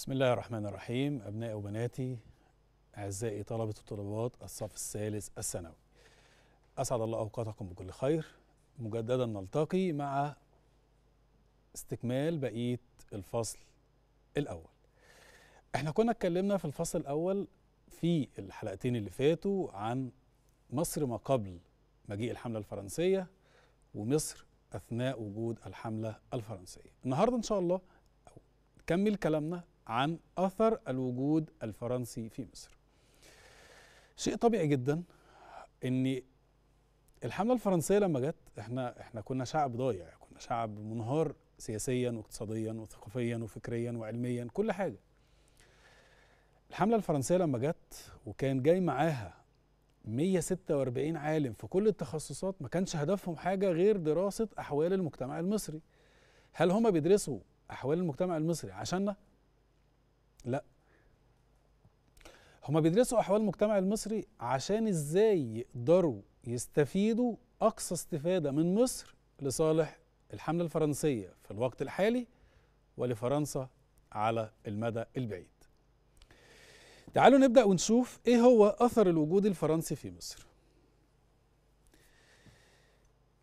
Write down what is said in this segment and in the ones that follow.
بسم الله الرحمن الرحيم أبنائي وبناتي أعزائي طلبة وطلبات الصف الثالث الثانوي أسعد الله أوقاتكم بكل خير مجددا نلتقي مع استكمال بقية الفصل الأول احنا كنا اتكلمنا في الفصل الأول في الحلقتين اللي فاتوا عن مصر ما قبل مجيء الحملة الفرنسية ومصر أثناء وجود الحملة الفرنسية النهاردة إن شاء الله نكمل كلامنا عن أثر الوجود الفرنسي في مصر شيء طبيعي جدا ان الحمله الفرنسيه لما جت احنا احنا كنا شعب ضايع كنا شعب منهار سياسيا واقتصاديا وثقافيا وفكريا وعلميا كل حاجه الحمله الفرنسيه لما جت وكان جاي معاها 146 عالم في كل التخصصات ما كانش هدفهم حاجه غير دراسه احوال المجتمع المصري هل هم بيدرسوا احوال المجتمع المصري عشاننا لا هما بيدرسوا احوال المجتمع المصري عشان ازاي يقدروا يستفيدوا اقصى استفاده من مصر لصالح الحمله الفرنسيه في الوقت الحالي ولفرنسا على المدى البعيد. تعالوا نبدا ونشوف ايه هو اثر الوجود الفرنسي في مصر.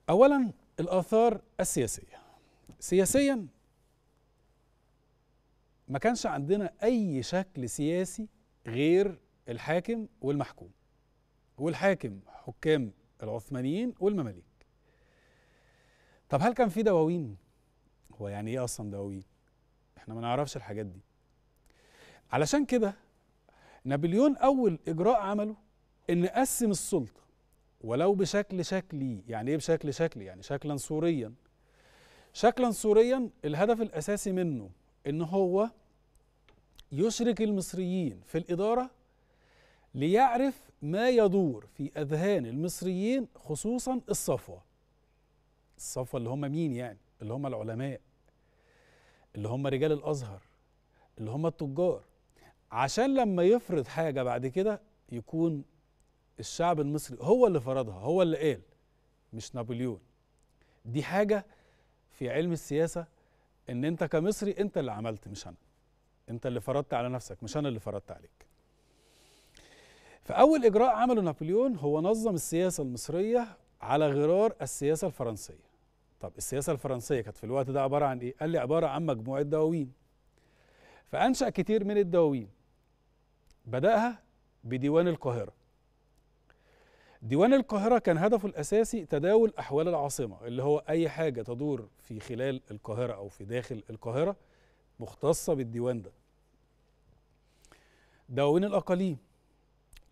اولا الاثار السياسيه. سياسيا ما كانش عندنا اي شكل سياسي غير الحاكم والمحكوم والحاكم حكام العثمانيين والمماليك طب هل كان في دواوين هو يعني ايه اصلا دواوين احنا ما نعرفش الحاجات دي علشان كده نابليون اول اجراء عمله ان قسم السلطه ولو بشكل شكلي يعني ايه بشكل شكلي يعني شكلا صوريا شكلا صوريا الهدف الاساسي منه ان هو يشرك المصريين في الاداره ليعرف ما يدور في اذهان المصريين خصوصا الصفوه الصفوه اللي هم مين يعني اللي هم العلماء اللي هم رجال الازهر اللي هم التجار عشان لما يفرض حاجه بعد كده يكون الشعب المصري هو اللي فرضها هو اللي قال مش نابليون دي حاجه في علم السياسه ان انت كمصري انت اللي عملت مش انا انت اللي فرضت على نفسك مش انا اللي فرضت عليك فاول اجراء عمله نابليون هو نظم السياسه المصريه على غرار السياسه الفرنسيه طب السياسه الفرنسيه كانت في الوقت ده عباره عن ايه قال لي عباره عن مجموعه دواوين فانشا كتير من الدواوين بداها بديوان القاهره ديوان القاهرة كان هدفه الأساسي تداول أحوال العاصمة اللي هو أي حاجة تدور في خلال القاهرة أو في داخل القاهرة مختصة بالديوان ده دواوين الأقاليم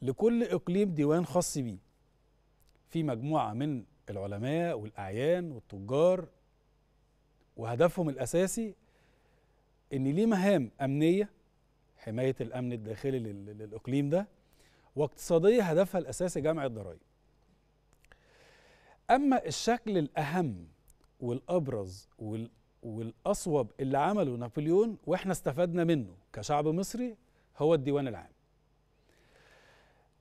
لكل إقليم ديوان خاص بيه في مجموعة من العلماء والأعيان والتجار وهدفهم الأساسي إن ليه مهام أمنية حماية الأمن الداخلي للإقليم ده واقتصادية هدفها الأساسي جمع الضرائب أما الشكل الأهم والأبرز وال والأصوب اللي عمله نابليون وإحنا استفدنا منه كشعب مصري هو الديوان العام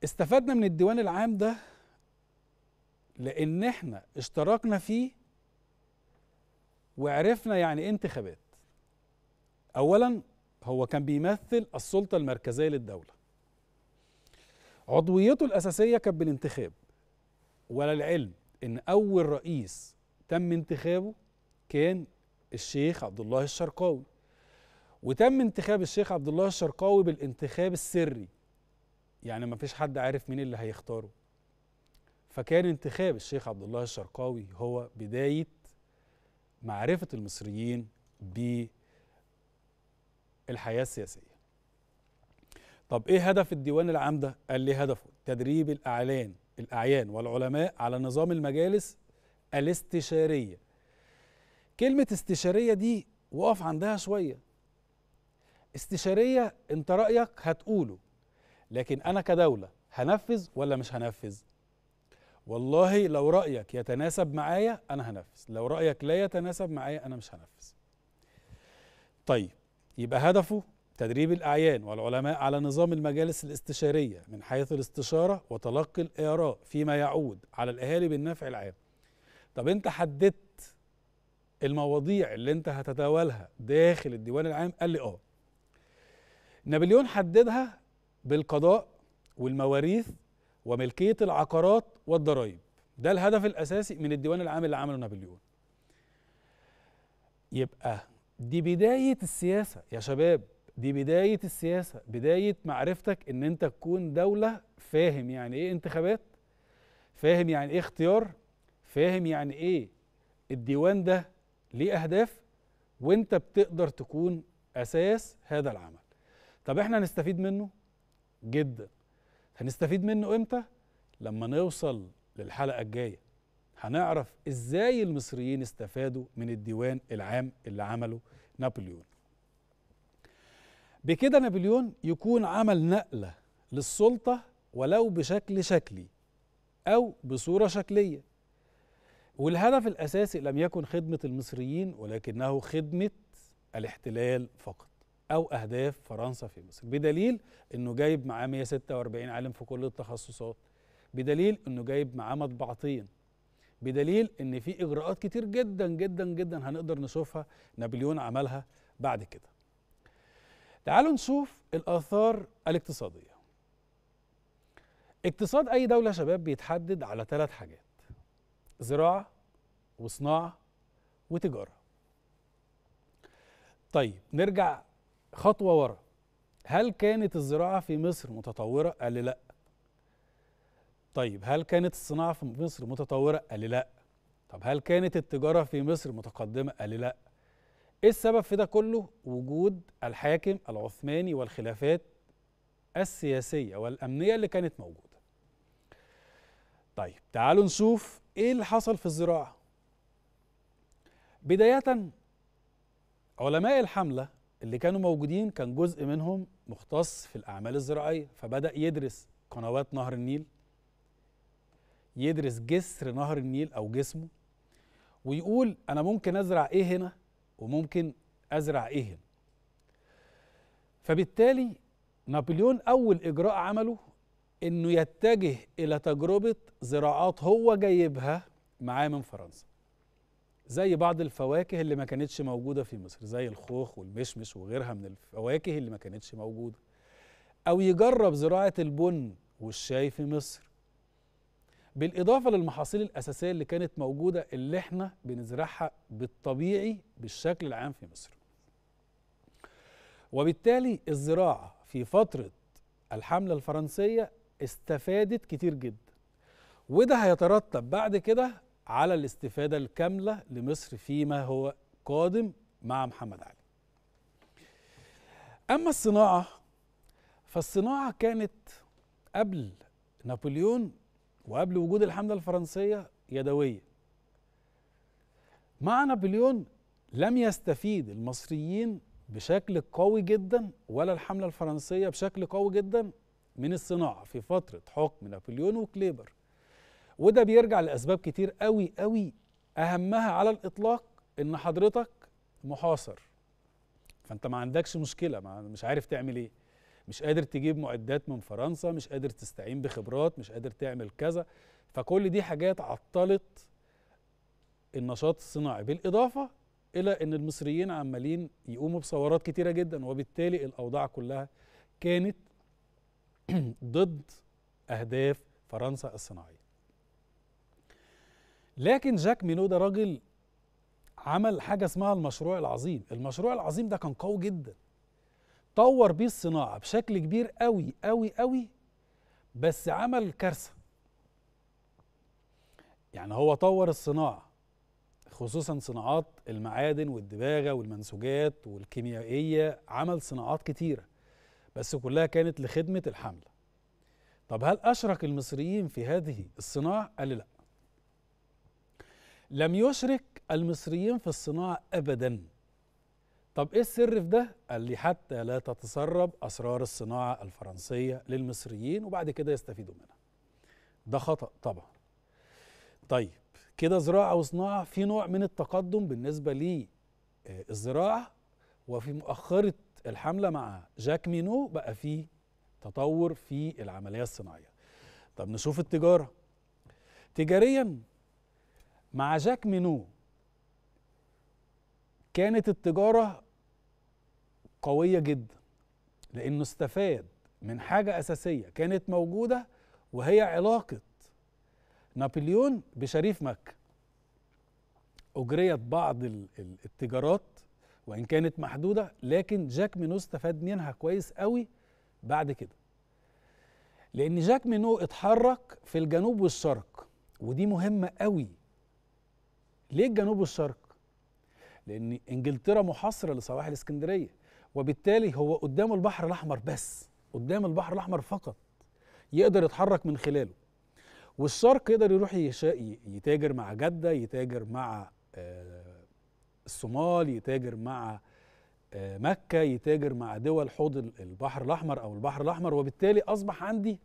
استفدنا من الديوان العام ده لأن إحنا اشتركنا فيه وعرفنا يعني إيه انتخابات أولا هو كان بيمثل السلطة المركزية للدولة عضويته الأساسية كانت بالانتخاب ولا العلم إن أول رئيس تم انتخابه كان الشيخ عبد الله الشرقاوي وتم انتخاب الشيخ عبد الله الشرقاوي بالانتخاب السري يعني ما فيش حد عارف مين اللي هيختاره فكان انتخاب الشيخ عبد الله الشرقاوي هو بداية معرفة المصريين بالحياة السياسية طب ايه هدف الديوان العام ده؟ قال لي هدفه تدريب الاعلان الاعيان والعلماء على نظام المجالس الاستشاريه. كلمه استشاريه دي وقف عندها شويه. استشاريه انت رايك هتقوله لكن انا كدوله هنفذ ولا مش هنفذ؟ والله لو رايك يتناسب معايا انا هنفذ، لو رايك لا يتناسب معايا انا مش هنفذ. طيب يبقى هدفه تدريب الأعيان والعلماء على نظام المجالس الاستشارية من حيث الاستشارة وتلقي الآراء فيما يعود على الأهالي بالنفع العام طب أنت حددت المواضيع اللي أنت هتتداولها داخل الديوان العام قال لي آه نابليون حددها بالقضاء والمواريث وملكية العقارات والضرائب ده الهدف الأساسي من الديوان العام اللي عمله نابليون يبقى دي بداية السياسة يا شباب دي بداية السياسة بداية معرفتك ان انت تكون دولة فاهم يعني ايه انتخابات فاهم يعني ايه اختيار فاهم يعني ايه الديوان ده ليه اهداف وانت بتقدر تكون اساس هذا العمل طب احنا هنستفيد منه جدا هنستفيد منه امتى لما نوصل للحلقة الجاية هنعرف ازاي المصريين استفادوا من الديوان العام اللي عمله نابليون بكده نابليون يكون عمل نقلة للسلطة ولو بشكل شكلي أو بصورة شكلية والهدف الأساسي لم يكن خدمة المصريين ولكنه خدمة الاحتلال فقط أو أهداف فرنسا في مصر بدليل أنه جايب معاه 146 عالم في كل التخصصات بدليل أنه جايب معاه مطبعتين بدليل أن في إجراءات كتير جدا جدا جدا هنقدر نشوفها نابليون عملها بعد كده تعالوا نشوف الآثار الاقتصادية اقتصاد أي دولة شباب بيتحدد على ثلاث حاجات زراعة وصناعة وتجارة طيب نرجع خطوة ورا هل كانت الزراعة في مصر متطورة؟ قال لي لأ طيب هل كانت الصناعة في مصر متطورة؟ قال لي لأ طب هل كانت التجارة في مصر متقدمة؟ قال لي لأ ايه السبب في ده كله وجود الحاكم العثماني والخلافات السياسيه والامنيه اللي كانت موجوده طيب تعالوا نشوف ايه اللي حصل في الزراعه بدايه علماء الحمله اللي كانوا موجودين كان جزء منهم مختص في الاعمال الزراعيه فبدا يدرس قنوات نهر النيل يدرس جسر نهر النيل او جسمه ويقول انا ممكن ازرع ايه هنا وممكن أزرع إيه فبالتالي نابليون أول إجراء عمله إنه يتجه إلى تجربة زراعات هو جايبها معاه من فرنسا زي بعض الفواكه اللي ما كانتش موجودة في مصر زي الخوخ والمشمش وغيرها من الفواكه اللي ما كانتش موجودة أو يجرب زراعة البن والشاي في مصر بالاضافه للمحاصيل الاساسيه اللي كانت موجوده اللي احنا بنزرعها بالطبيعي بالشكل العام في مصر. وبالتالي الزراعه في فتره الحمله الفرنسيه استفادت كتير جدا. وده هيترتب بعد كده على الاستفاده الكامله لمصر فيما هو قادم مع محمد علي. اما الصناعه فالصناعه كانت قبل نابليون وقبل وجود الحملة الفرنسية يدوية مع نابليون لم يستفيد المصريين بشكل قوي جدا ولا الحملة الفرنسية بشكل قوي جدا من الصناعة في فترة حكم نابليون وكليبر وده بيرجع لأسباب كتير قوي قوي أهمها على الإطلاق إن حضرتك محاصر فأنت ما عندكش مشكلة ما مش عارف تعمل إيه مش قادر تجيب معدات من فرنسا مش قادر تستعين بخبرات مش قادر تعمل كذا فكل دي حاجات عطلت النشاط الصناعي بالاضافه الى ان المصريين عمالين يقوموا بثورات كتيره جدا وبالتالي الاوضاع كلها كانت ضد اهداف فرنسا الصناعيه لكن جاك مينو ده راجل عمل حاجه اسمها المشروع العظيم المشروع العظيم ده كان قوي جدا طور بيه الصناعه بشكل كبير قوي قوي قوي بس عمل كارثه يعني هو طور الصناعه خصوصا صناعات المعادن والدباغه والمنسوجات والكيميائيه عمل صناعات كتيره بس كلها كانت لخدمه الحمله طب هل اشرك المصريين في هذه الصناعه قال لا لم يشرك المصريين في الصناعه ابدا طب ايه السر في ده؟ قال لي حتى لا تتسرب اسرار الصناعه الفرنسيه للمصريين وبعد كده يستفيدوا منها. ده خطا طبعا. طيب كده زراعه وصناعه في نوع من التقدم بالنسبه للزراعه آه، وفي مؤخره الحمله مع جاك مينو بقى في تطور في العمليه الصناعيه. طب نشوف التجاره. تجاريا مع جاك مينو كانت التجارة قويه جدا لانه استفاد من حاجه اساسيه كانت موجوده وهي علاقه نابليون بشريف مكه اجريت بعض التجارات وان كانت محدوده لكن جاك مينو استفاد منها كويس قوي بعد كده لان جاك مينو اتحرك في الجنوب والشرق ودي مهمه قوي ليه الجنوب والشرق لان انجلترا محاصره لسواحل اسكندريه وبالتالي هو قدامه البحر الأحمر بس قدام البحر الأحمر فقط يقدر يتحرك من خلاله والشرق يقدر يروح يتاجر مع جدة يتاجر مع آه، الصومال يتاجر مع آه، مكة يتاجر مع دول حوض البحر الأحمر أو البحر الأحمر وبالتالي أصبح عندي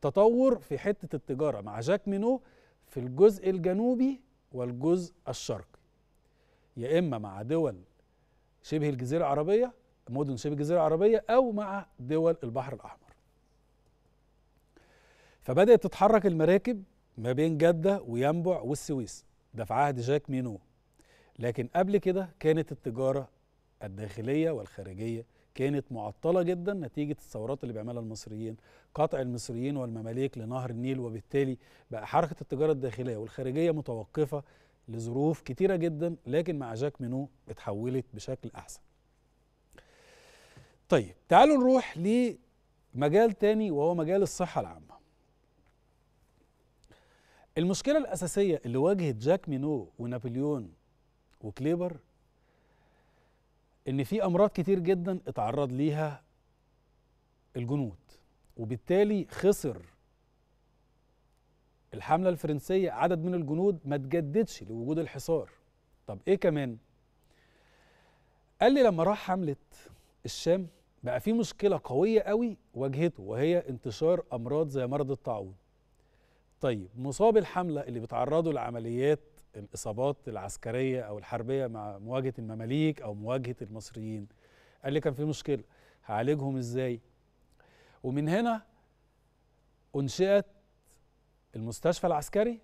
تطور في حتة التجارة مع جاك مينو في الجزء الجنوبي والجزء الشرقي يا إما مع دول شبه الجزيرة العربية مدن شبه الجزيرة العربية أو مع دول البحر الأحمر فبدأت تتحرك المراكب ما بين جدة وينبع والسويس ده في عهد جاك مينو لكن قبل كده كانت التجارة الداخلية والخارجية كانت معطلة جدا نتيجة الثورات اللي بيعملها المصريين قطع المصريين والمماليك لنهر النيل وبالتالي بقى حركة التجارة الداخلية والخارجية متوقفة لظروف كتيرة جدا لكن مع جاك مينو اتحولت بشكل أحسن طيب تعالوا نروح لمجال تاني وهو مجال الصحة العامة المشكلة الأساسية اللي واجهت جاك مينو ونابليون وكليبر إن في أمراض كتير جدا اتعرض ليها الجنود وبالتالي خسر الحملة الفرنسية عدد من الجنود ما تجددش لوجود الحصار طب إيه كمان؟ قال لي لما راح حملة الشام بقى في مشكله قويه قوي واجهته وهي انتشار امراض زي مرض الطاعون طيب مصاب الحمله اللي بيتعرضوا لعمليات الاصابات العسكريه او الحربيه مع مواجهه المماليك او مواجهه المصريين قال لي كان في مشكله هعالجهم ازاي ومن هنا انشئت المستشفى العسكري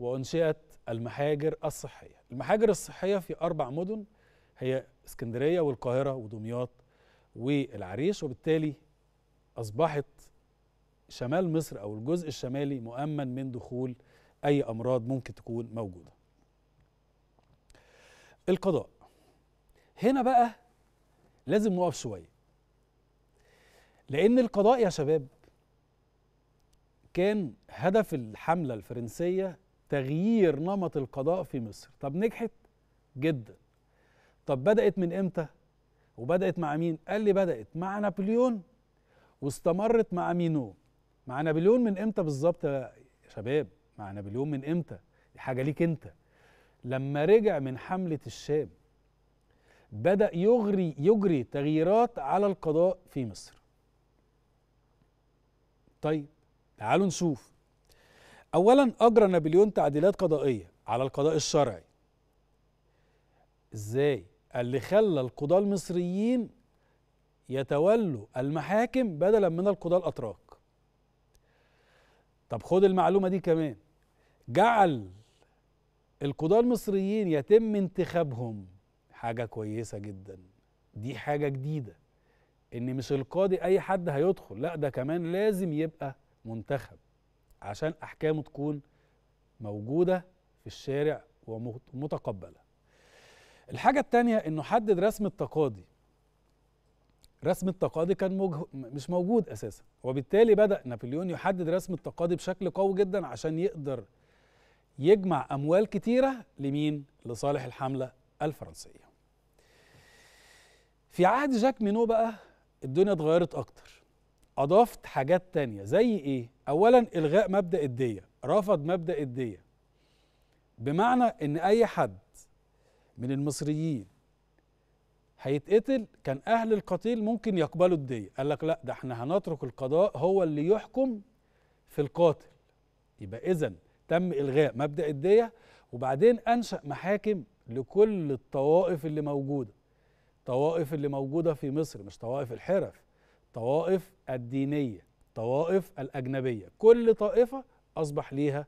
وانشئت المحاجر الصحيه المحاجر الصحيه في اربع مدن هي اسكندريه والقاهره ودمياط والعريش وبالتالي أصبحت شمال مصر أو الجزء الشمالي مؤمن من دخول أي أمراض ممكن تكون موجودة القضاء هنا بقى لازم نقف شوية لأن القضاء يا شباب كان هدف الحملة الفرنسية تغيير نمط القضاء في مصر طب نجحت جدا طب بدأت من إمتى وبدات مع مين قال لي بدات مع نابليون واستمرت مع مينو مع نابليون من امتى بالظبط يا شباب مع نابليون من امتى دي حاجه ليك انت لما رجع من حمله الشام بدا يغري يجري تغييرات على القضاء في مصر طيب تعالوا نشوف اولا اجرى نابليون تعديلات قضائيه على القضاء الشرعي ازاي اللي خلى القضاة المصريين يتولوا المحاكم بدلا من القضاة الأتراك طب خد المعلومة دي كمان جعل القضاة المصريين يتم انتخابهم حاجة كويسة جدا دي حاجة جديدة ان مش القاضي اي حد هيدخل لا ده كمان لازم يبقى منتخب عشان احكامه تكون موجودة في الشارع ومتقبلة الحاجه الثانيه انه حدد رسم التقاضي رسم التقاضي كان مجه... مش موجود اساسا وبالتالي بدا نابليون يحدد رسم التقاضي بشكل قوي جدا عشان يقدر يجمع اموال كتيره لمين لصالح الحمله الفرنسيه في عهد جاك مينو بقى الدنيا اتغيرت اكتر اضافت حاجات تانية زي ايه اولا الغاء مبدا الديه رفض مبدا الديه بمعنى ان اي حد من المصريين هيتقتل كان اهل القتيل ممكن يقبلوا الديه قال لك لا ده احنا هنترك القضاء هو اللي يحكم في القاتل يبقى اذا تم الغاء مبدا الديه وبعدين انشا محاكم لكل الطوائف اللي موجوده الطوائف اللي موجوده في مصر مش طوائف الحرف الطوائف الدينيه الطوائف الاجنبيه كل طائفه اصبح ليها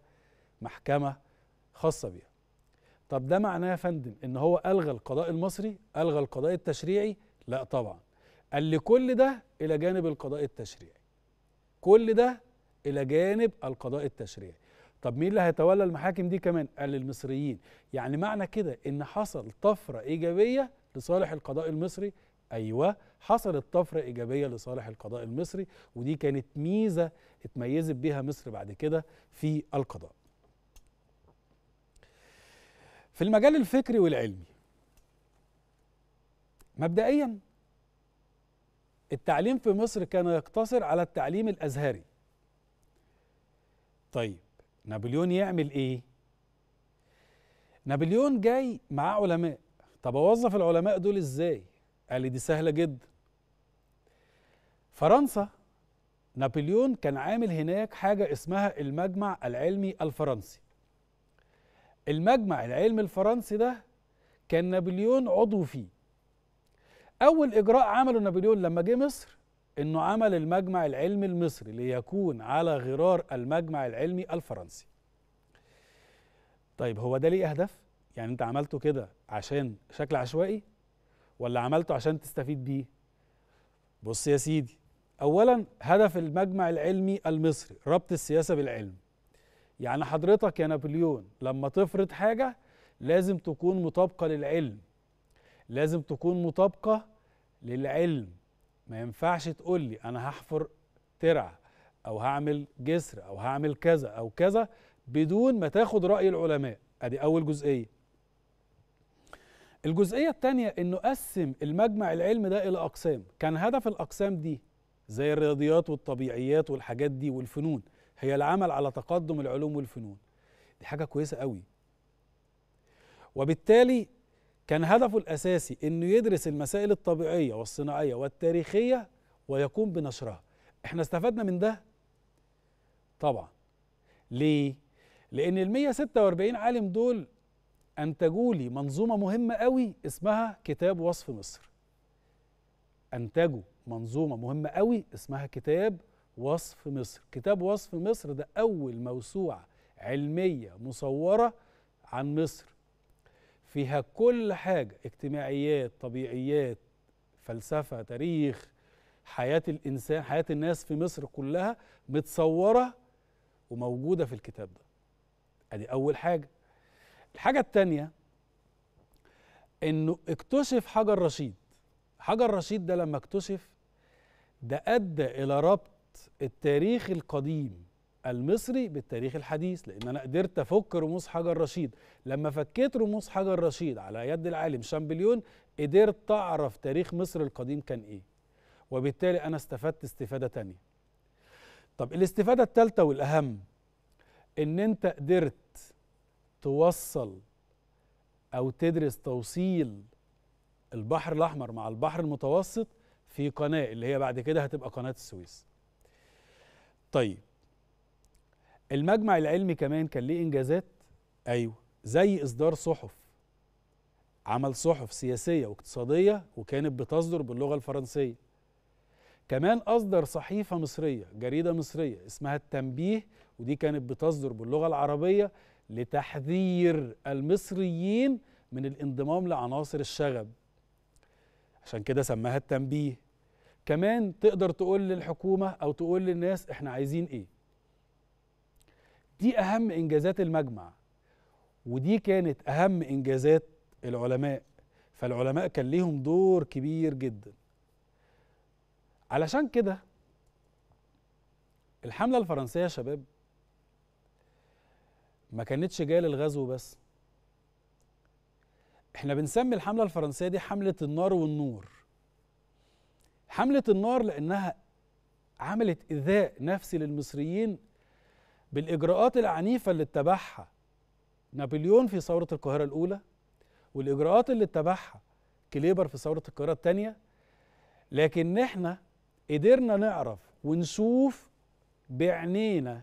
محكمه خاصه بيها طب ده معناه يا فندم ان هو الغى القضاء المصري الغى القضاء التشريعي لا طبعا قال لي كل ده الى جانب القضاء التشريعي كل ده الى جانب القضاء التشريعي طب مين اللي هيتولى المحاكم دي كمان قال المصريين يعني معنى كده ان حصل طفره ايجابيه لصالح القضاء المصري ايوه حصلت طفره ايجابيه لصالح القضاء المصري ودي كانت ميزه اتميزت بيها مصر بعد كده في القضاء في المجال الفكري والعلمي مبدئيا التعليم في مصر كان يقتصر على التعليم الازهري طيب نابليون يعمل ايه نابليون جاي معاه علماء طب اوظف العلماء دول ازاي قال لي دي سهله جدا فرنسا نابليون كان عامل هناك حاجه اسمها المجمع العلمي الفرنسي المجمع العلمي الفرنسي ده كان نابليون عضو فيه أول إجراء عمله نابليون لما جه مصر إنه عمل المجمع العلمي المصري ليكون على غرار المجمع العلمي الفرنسي طيب هو ده ليه أهداف؟ يعني أنت عملته كده عشان شكل عشوائي ولا عملته عشان تستفيد بيه؟ بص يا سيدي أولا هدف المجمع العلمي المصري ربط السياسة بالعلم يعني حضرتك يا نابليون لما تفرض حاجة لازم تكون مطابقة للعلم لازم تكون مطابقة للعلم ما ينفعش تقول لي أنا هحفر ترع أو هعمل جسر أو هعمل كذا أو كذا بدون ما تاخد رأي العلماء أدي أول جزئية الجزئية الثانية إنه قسم المجمع العلم ده إلى أقسام كان هدف الأقسام دي زي الرياضيات والطبيعيات والحاجات دي والفنون هي العمل على تقدم العلوم والفنون دي حاجة كويسة قوي وبالتالي كان هدفه الأساسي أنه يدرس المسائل الطبيعية والصناعية والتاريخية ويقوم بنشرها احنا استفدنا من ده طبعا ليه؟ لأن ال 146 عالم دول أنتجوا لي منظومة مهمة قوي اسمها كتاب وصف مصر أنتجوا منظومة مهمة قوي اسمها كتاب وصف مصر كتاب وصف مصر ده أول موسوعة علمية مصورة عن مصر فيها كل حاجة اجتماعيات طبيعيات فلسفة تاريخ حياة الإنسان حياة الناس في مصر كلها متصورة وموجودة في الكتاب ده أدي أول حاجة الحاجة التانية إنه اكتشف حجر رشيد حجر رشيد ده لما اكتشف ده أدى إلى ربط التاريخ القديم المصري بالتاريخ الحديث لان انا قدرت افك رموز حجر رشيد لما فكيت رموز حجر رشيد على يد العالم شامبليون قدرت اعرف تاريخ مصر القديم كان ايه وبالتالي انا استفدت استفاده تانية طب الاستفاده الثالثه والاهم ان انت قدرت توصل او تدرس توصيل البحر الاحمر مع البحر المتوسط في قناه اللي هي بعد كده هتبقى قناه السويس طيب المجمع العلمي كمان كان ليه انجازات ايوه زي اصدار صحف عمل صحف سياسيه واقتصاديه وكانت بتصدر باللغه الفرنسيه كمان اصدر صحيفه مصريه جريده مصريه اسمها التنبيه ودي كانت بتصدر باللغه العربيه لتحذير المصريين من الانضمام لعناصر الشغب عشان كده سماها التنبيه كمان تقدر تقول للحكومة أو تقول للناس إحنا عايزين إيه دي أهم إنجازات المجمع ودي كانت أهم إنجازات العلماء فالعلماء كان ليهم دور كبير جدا علشان كده الحملة الفرنسية يا شباب ما كانتش جاية للغزو بس احنا بنسمي الحملة الفرنسية دي حملة النار والنور حملة النار لأنها عملت إيذاء نفسي للمصريين بالإجراءات العنيفة اللي اتبعها نابليون في ثورة القاهرة الأولى والإجراءات اللي اتبعها كليبر في ثورة القاهرة الثانية لكن احنا قدرنا نعرف ونشوف بعينينا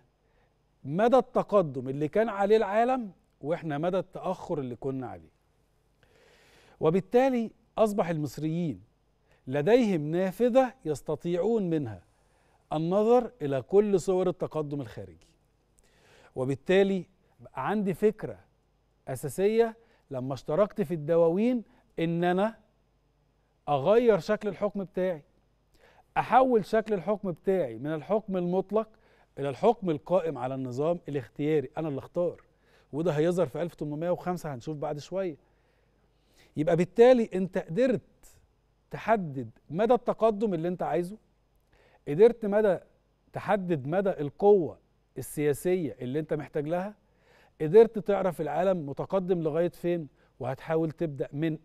مدى التقدم اللي كان عليه العالم واحنا مدى التأخر اللي كنا عليه وبالتالي أصبح المصريين لديهم نافذة يستطيعون منها النظر إلى كل صور التقدم الخارجي وبالتالي عندي فكرة أساسية لما اشتركت في الدواوين إن أنا أغير شكل الحكم بتاعي أحول شكل الحكم بتاعي من الحكم المطلق إلى الحكم القائم على النظام الاختياري أنا اللي اختار وده هيظهر في 1805 هنشوف بعد شوية يبقى بالتالي أنت قدرت تحدد مدى التقدم اللي انت عايزه قدرت مدى تحدد مدى القوه السياسيه اللي انت محتاج لها قدرت تعرف العالم متقدم لغايه فين وهتحاول تبدا من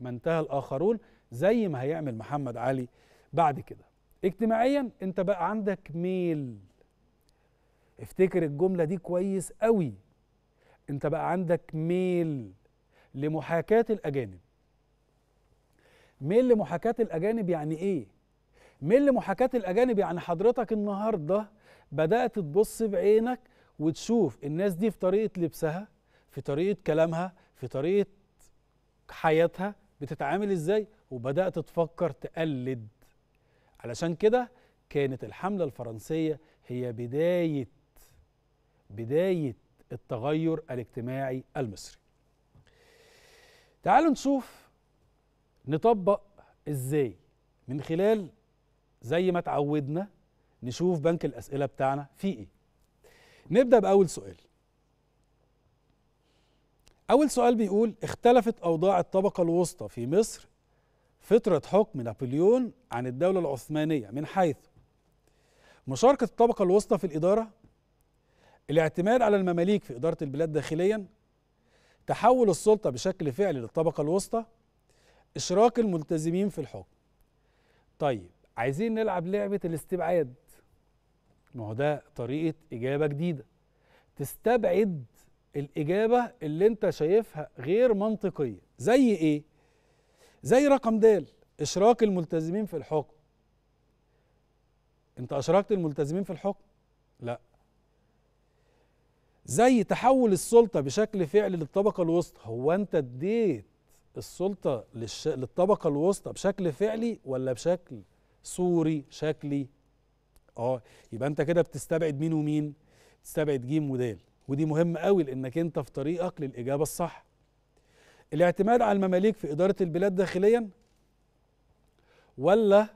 ما انتهى الاخرون زي ما هيعمل محمد علي بعد كده اجتماعيا انت بقى عندك ميل افتكر الجمله دي كويس قوي انت بقى عندك ميل لمحاكاه الاجانب ميل لمحاكاة الأجانب يعني إيه؟ ميل لمحاكاة الأجانب يعني حضرتك النهاردة بدأت تبص بعينك وتشوف الناس دي في طريقة لبسها في طريقة كلامها في طريقة حياتها بتتعامل إزاي وبدأت تفكر تقلد علشان كده كانت الحملة الفرنسية هي بداية بداية التغير الاجتماعي المصري تعالوا نشوف نطبق ازاي من خلال زي ما اتعودنا نشوف بنك الاسئله بتاعنا فيه ايه نبدا باول سؤال اول سؤال بيقول اختلفت اوضاع الطبقه الوسطى في مصر فتره حكم نابليون عن الدوله العثمانيه من حيث مشاركه الطبقه الوسطى في الاداره الاعتماد على المماليك في اداره البلاد داخليا تحول السلطه بشكل فعلي للطبقه الوسطى إشراك الملتزمين في الحكم طيب عايزين نلعب لعبة الاستبعاد ما هو ده طريقة إجابة جديدة تستبعد الإجابة اللي أنت شايفها غير منطقية زي إيه؟ زي رقم د إشراك الملتزمين في الحكم أنت أشركت الملتزمين في الحكم؟ لا زي تحول السلطة بشكل فعلي للطبقة الوسطى هو أنت اديت السلطه للش... للطبقه الوسطى بشكل فعلي ولا بشكل صوري شكلي اه يبقى انت كده بتستبعد مين ومين بتستبعد جيم ودال ودي مهم قوي لانك انت في طريقك للاجابه الصح الاعتماد على المماليك في اداره البلاد داخليا ولا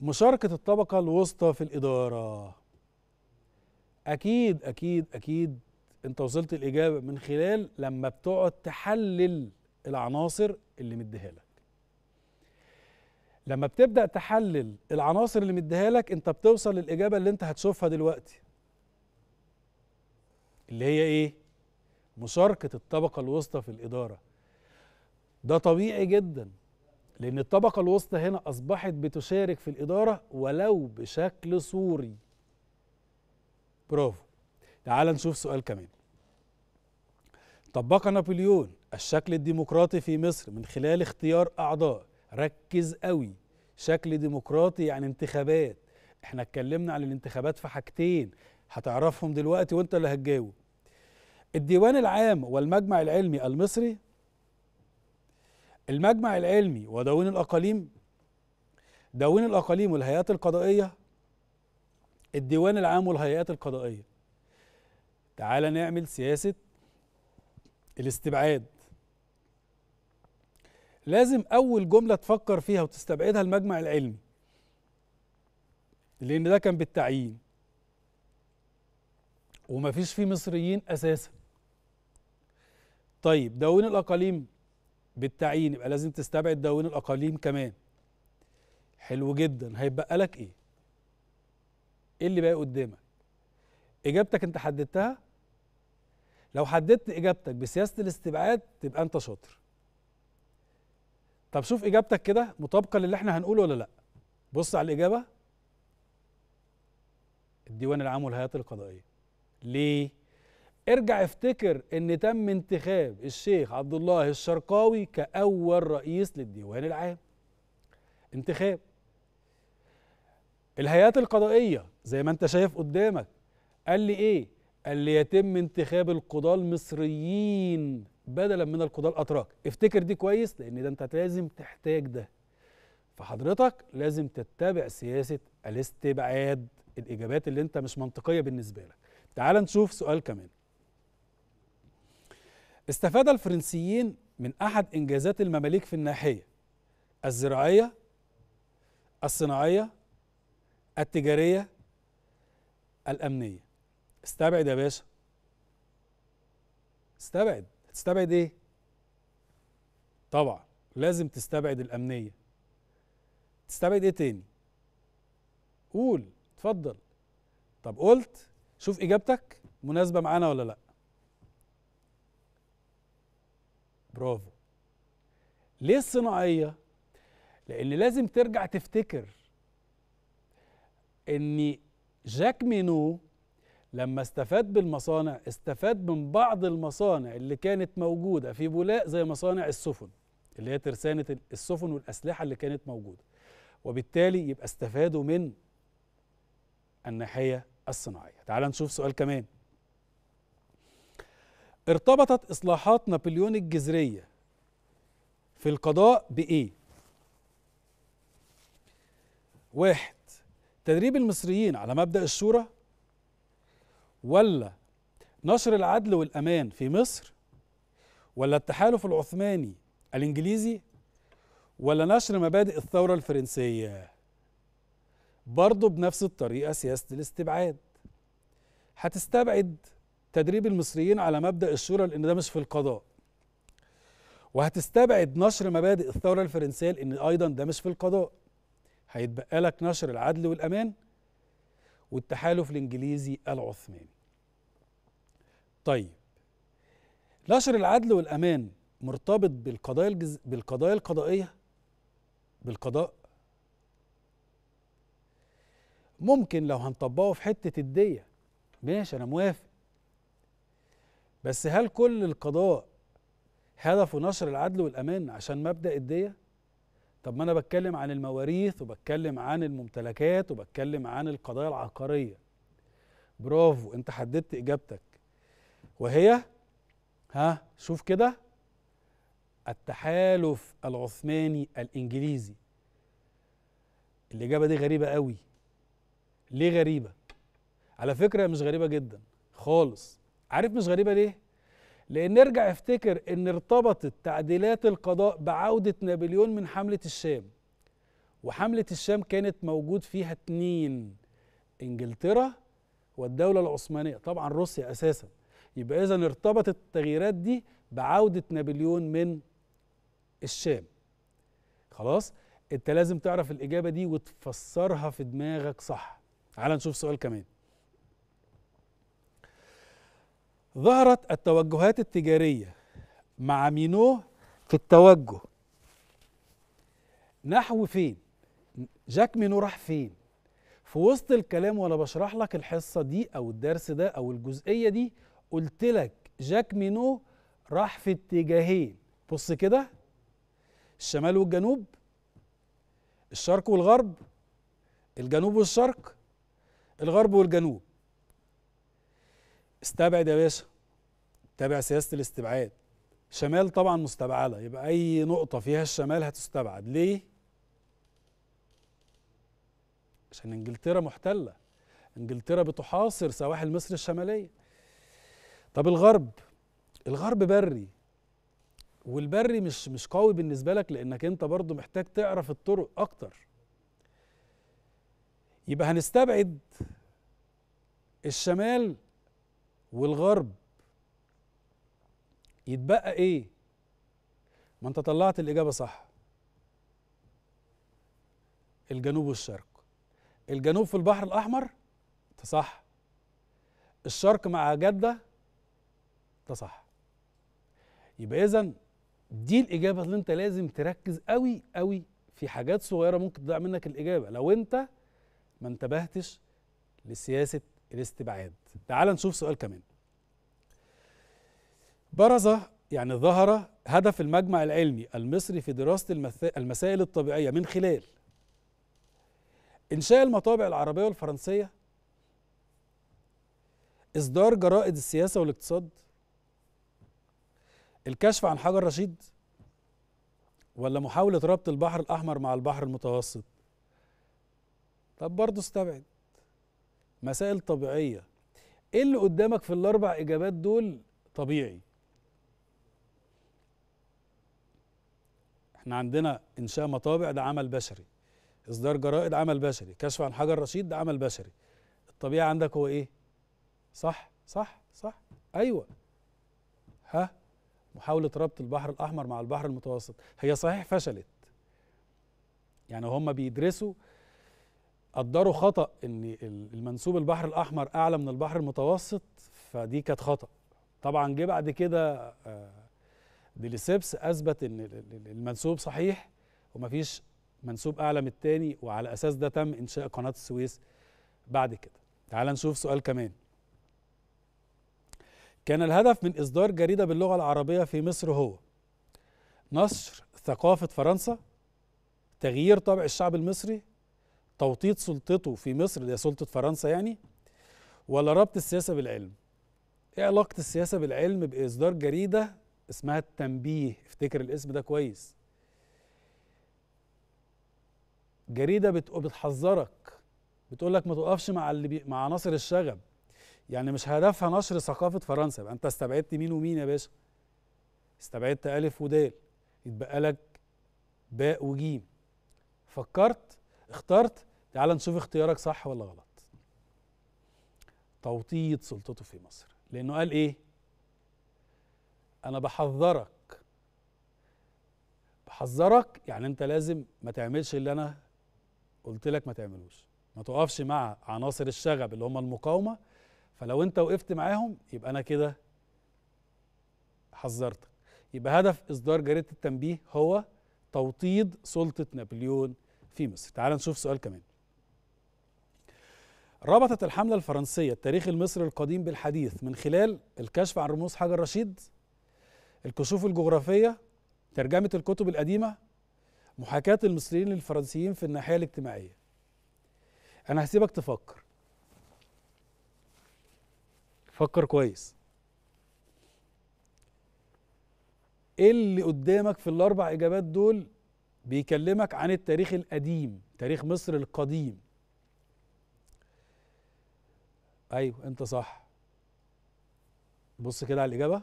مشاركه الطبقه الوسطى في الاداره اكيد اكيد اكيد انت وصلت الاجابه من خلال لما بتقعد تحلل العناصر اللي مديها لك لما بتبدا تحلل العناصر اللي مديها لك انت بتوصل للاجابه اللي انت هتشوفها دلوقتي اللي هي ايه مشاركه الطبقه الوسطى في الاداره ده طبيعي جدا لان الطبقه الوسطى هنا اصبحت بتشارك في الاداره ولو بشكل صوري برافو تعال نشوف سؤال كمان طبق نابليون الشكل الديمقراطي في مصر من خلال اختيار أعضاء ركز قوي شكل ديمقراطي يعني انتخابات احنا اتكلمنا عن الانتخابات في حاجتين هتعرفهم دلوقتي وانت اللي هتجاوب الديوان العام والمجمع العلمي المصري المجمع العلمي ودوين الأقاليم دوين الأقاليم والهيئات القضائية الديوان العام والهيئات القضائية تعالى نعمل سياسة الاستبعاد لازم أول جملة تفكر فيها وتستبعدها المجمع العلمي لأن ده كان بالتعيين ومفيش فيه مصريين أساسا طيب دواوين الأقاليم بالتعيين يبقى لازم تستبعد دواوين الأقاليم كمان حلو جدا هيبقى لك إيه؟ إيه اللي باقي قدامك؟ اجابتك انت حددتها لو حددت اجابتك بسياسه الاستبعاد تبقى انت شاطر طب شوف اجابتك كده مطابقه للي احنا هنقوله ولا لا بص على الاجابه الديوان العام والهيئات القضائيه ليه ارجع افتكر ان تم انتخاب الشيخ عبد الله الشرقاوي كاول رئيس للديوان العام انتخاب الهيئات القضائيه زي ما انت شايف قدامك قال لي ايه قال لي يتم انتخاب القضاة المصريين بدلا من القضاة الاتراك افتكر دي كويس لان ده انت لازم تحتاج ده فحضرتك لازم تتبع سياسة الاستبعاد الاجابات اللي انت مش منطقية بالنسبة لك تعال نشوف سؤال كمان استفاد الفرنسيين من احد انجازات المماليك في الناحية الزراعية الصناعية التجارية الأمنية استبعد يا باشا استبعد تستبعد ايه طبعا لازم تستبعد الامنيه تستبعد ايه تاني قول اتفضل طب قلت شوف اجابتك مناسبه معانا ولا لا برافو ليه الصناعيه لان لازم ترجع تفتكر ان جاك مينو لما استفاد بالمصانع استفاد من بعض المصانع اللي كانت موجودة في بولاق زي مصانع السفن اللي هي ترسانة السفن والأسلحة اللي كانت موجودة وبالتالي يبقى استفادوا من الناحية الصناعية تعال نشوف سؤال كمان ارتبطت إصلاحات نابليون الجذرية في القضاء بإيه؟ واحد تدريب المصريين على مبدأ الشورى ولا نشر العدل والأمان في مصر ولا التحالف العثماني الإنجليزي ولا نشر مبادئ الثورة الفرنسية برضه بنفس الطريقة سياسة الاستبعاد هتستبعد تدريب المصريين على مبدأ الشورى لأن ده مش في القضاء وهتستبعد نشر مبادئ الثورة الفرنسية لأن أيضا ده مش في القضاء هيتبقى لك نشر العدل والأمان والتحالف الإنجليزي العثماني طيب نشر العدل والأمان مرتبط بالقضايا الجز... بالقضايا القضائية بالقضاء ممكن لو هنطبقه في حتة الدية ماشي أنا موافق بس هل كل القضاء هدفه نشر العدل والأمان عشان مبدأ الدية؟ طب ما انا بتكلم عن المواريث وبتكلم عن الممتلكات وبتكلم عن القضايا العقاريه برافو انت حددت اجابتك وهي ها شوف كده التحالف العثماني الانجليزي الاجابه دي غريبه قوي ليه غريبه على فكره مش غريبه جدا خالص عارف مش غريبه ليه لان نرجع افتكر ان ارتبطت تعديلات القضاء بعودة نابليون من حملة الشام وحملة الشام كانت موجود فيها اتنين انجلترا والدولة العثمانية طبعا روسيا اساسا يبقى اذا ارتبطت التغييرات دي بعودة نابليون من الشام خلاص انت لازم تعرف الاجابة دي وتفسرها في دماغك صح تعال نشوف سؤال كمان ظهرت التوجهات التجارية مع مينو في التوجه نحو فين جاك مينو راح فين في وسط الكلام وانا بشرح لك الحصة دي او الدرس ده او الجزئية دي قلت لك جاك مينو راح في اتجاهين بص كده الشمال والجنوب الشرق والغرب الجنوب والشرق الغرب والجنوب استبعد يا باشا تابع سياسه الاستبعاد شمال طبعا مستبعده يبقى اي نقطه فيها الشمال هتستبعد ليه عشان انجلترا محتله انجلترا بتحاصر سواحل مصر الشماليه طب الغرب الغرب بري والبري مش مش قوي بالنسبه لك لانك انت برضو محتاج تعرف الطرق اكتر يبقى هنستبعد الشمال والغرب يتبقى ايه ما انت طلعت الاجابه صح الجنوب والشرق الجنوب في البحر الاحمر انت صح الشرق مع جده انت صح يبقى اذا دي الاجابه اللي انت لازم تركز قوي قوي في حاجات صغيره ممكن تضيع منك الاجابه لو انت ما انتبهتش لسياسه الاستبعاد تعال نشوف سؤال كمان برز يعني ظهر هدف المجمع العلمي المصري في دراسة المسائل الطبيعية من خلال إنشاء المطابع العربية والفرنسية إصدار جرائد السياسة والاقتصاد الكشف عن حجر رشيد ولا محاولة ربط البحر الأحمر مع البحر المتوسط طب برضه استبعد مسائل طبيعيه ايه اللي قدامك في الاربع اجابات دول طبيعي احنا عندنا انشاء مطابع ده عمل بشري اصدار جرائد عمل بشري كشف عن حجر رشيد ده عمل بشري الطبيعي عندك هو ايه صح صح صح ايوه ها محاولة ربط البحر الأحمر مع البحر المتوسط هي صحيح فشلت يعني هم بيدرسوا قدروا خطا ان المنسوب البحر الاحمر اعلى من البحر المتوسط فدي كانت خطا طبعا جه بعد كده آه، ديليسيبس اثبت ان المنسوب صحيح ومفيش منسوب اعلى من الثاني وعلى اساس ده تم انشاء قناه السويس بعد كده تعال نشوف سؤال كمان كان الهدف من اصدار جريده باللغه العربيه في مصر هو نشر ثقافه فرنسا تغيير طبع الشعب المصري توطيد سلطته في مصر اللي هي سلطه فرنسا يعني ولا ربط السياسه بالعلم ايه علاقه السياسه بالعلم باصدار جريده اسمها التنبيه افتكر الاسم ده كويس جريده بتحذرك بتقول لك ما توقفش مع اللي بي مع عناصر الشغب يعني مش هدفها نشر ثقافه فرنسا يبقى انت استبعدت مين ومين يا باشا استبعدت الف ودال يتبقى لك باء وجيم فكرت اخترت تعال نشوف اختيارك صح ولا غلط توطيد سلطته في مصر لانه قال ايه انا بحذرك بحذرك يعني انت لازم ما تعملش اللي انا قلت لك ما تعملوش ما تقفش مع عناصر الشغب اللي هم المقاومه فلو انت وقفت معاهم يبقى انا كده حذرتك يبقى هدف اصدار جريده التنبيه هو توطيد سلطه نابليون في مصر تعال نشوف سؤال كمان ربطت الحملة الفرنسية التاريخ المصري القديم بالحديث من خلال الكشف عن رموز حجر رشيد الكشوف الجغرافية ترجمة الكتب القديمة محاكاة المصريين للفرنسيين في الناحية الاجتماعية أنا هسيبك تفكر فكر كويس ايه اللي قدامك في الاربع اجابات دول بيكلمك عن التاريخ القديم تاريخ مصر القديم ايوه انت صح بص كده على الاجابه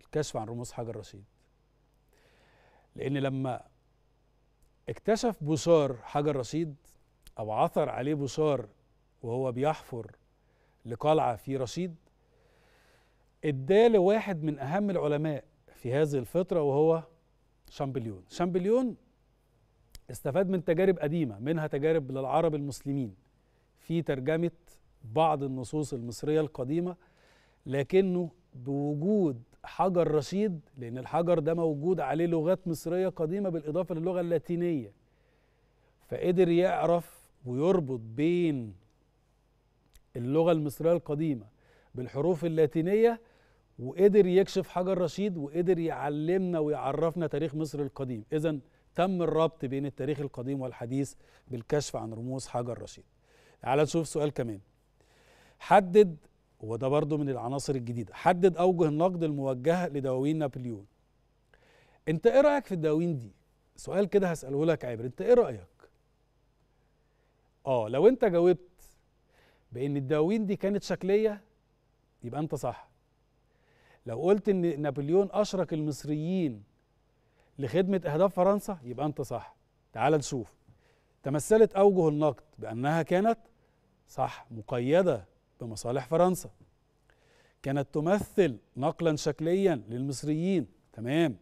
الكشف عن رموز حجر رشيد لان لما اكتشف بوشار حجر رشيد او عثر عليه بوشار وهو بيحفر لقلعه في رشيد اداه لواحد من اهم العلماء في هذه الفترة وهو شامبليون شامبليون استفاد من تجارب قديمة منها تجارب للعرب المسلمين في ترجمة بعض النصوص المصرية القديمة لكنه بوجود حجر رشيد لأن الحجر ده موجود عليه لغات مصرية قديمة بالإضافة للغة اللاتينية فقدر يعرف ويربط بين اللغة المصرية القديمة بالحروف اللاتينية وقدر يكشف حجر رشيد وقدر يعلمنا ويعرفنا تاريخ مصر القديم اذا تم الربط بين التاريخ القديم والحديث بالكشف عن رموز حجر رشيد تعال نشوف سؤال كمان حدد وده برضو من العناصر الجديدة حدد أوجه النقد الموجهة لدواوين نابليون انت ايه رأيك في الدواوين دي سؤال كده هسأله لك عبر انت ايه رأيك اه لو انت جاوبت بان الدواوين دي كانت شكلية يبقى انت صح لو قلت ان نابليون اشرك المصريين لخدمه اهداف فرنسا يبقى انت صح تعال نشوف تمثلت اوجه النقد بانها كانت صح مقيده بمصالح فرنسا كانت تمثل نقلا شكليا للمصريين تمام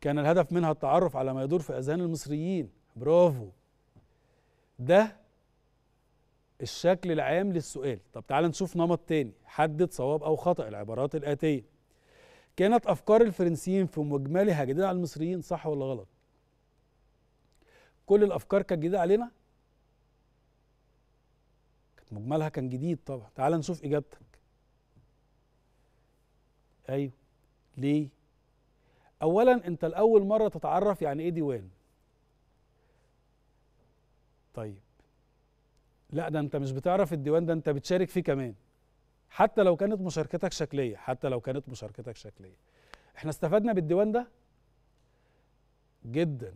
كان الهدف منها التعرف على ما يدور في اذهان المصريين برافو ده الشكل العام للسؤال طب تعال نشوف نمط تاني حدد صواب أو خطأ العبارات الآتية كانت أفكار الفرنسيين في مجملها جديدة على المصريين صح ولا غلط كل الأفكار كانت جديدة علينا كانت مجملها كان جديد طبعا تعال نشوف إجابتك أيوه ليه أولا أنت الأول مرة تتعرف يعني إيه ديوان طيب لا ده انت مش بتعرف الديوان ده انت بتشارك فيه كمان حتى لو كانت مشاركتك شكليه حتى لو كانت مشاركتك شكليه احنا استفدنا بالديوان ده جدا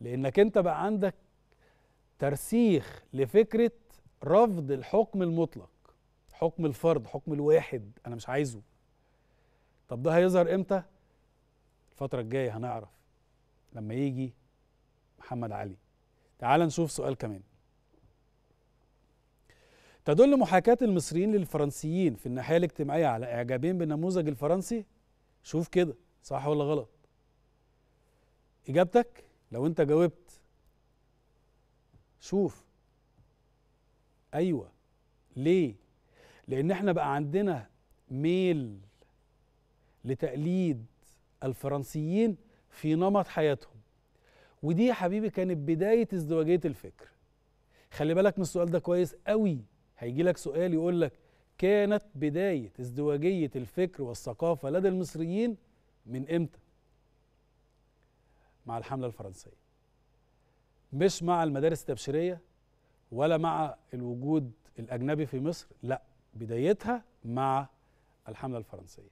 لانك انت بقى عندك ترسيخ لفكره رفض الحكم المطلق حكم الفرد حكم الواحد انا مش عايزه طب ده هيظهر امتى الفتره الجايه هنعرف لما يجي محمد علي تعال نشوف سؤال كمان تدل محاكاة المصريين للفرنسيين في الناحية الاجتماعية على إعجابين بالنموذج الفرنسي؟ شوف كده صح ولا غلط؟ إجابتك لو أنت جاوبت شوف أيوه ليه؟ لأن إحنا بقى عندنا ميل لتقليد الفرنسيين في نمط حياتهم ودي يا حبيبي كانت بداية ازدواجية الفكر خلي بالك من السؤال ده كويس قوي هيجي لك سؤال يقول لك كانت بداية ازدواجية الفكر والثقافة لدى المصريين من امتى؟ مع الحملة الفرنسية مش مع المدارس التبشيرية ولا مع الوجود الأجنبي في مصر لا بدايتها مع الحملة الفرنسية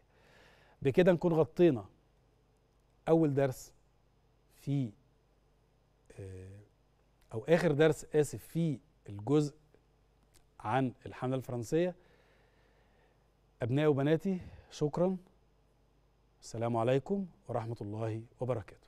بكده نكون غطينا أول درس في آه، أو آخر درس آسف في الجزء عن الحملة الفرنسية أبنائي وبناتي شكرا السلام عليكم ورحمة الله وبركاته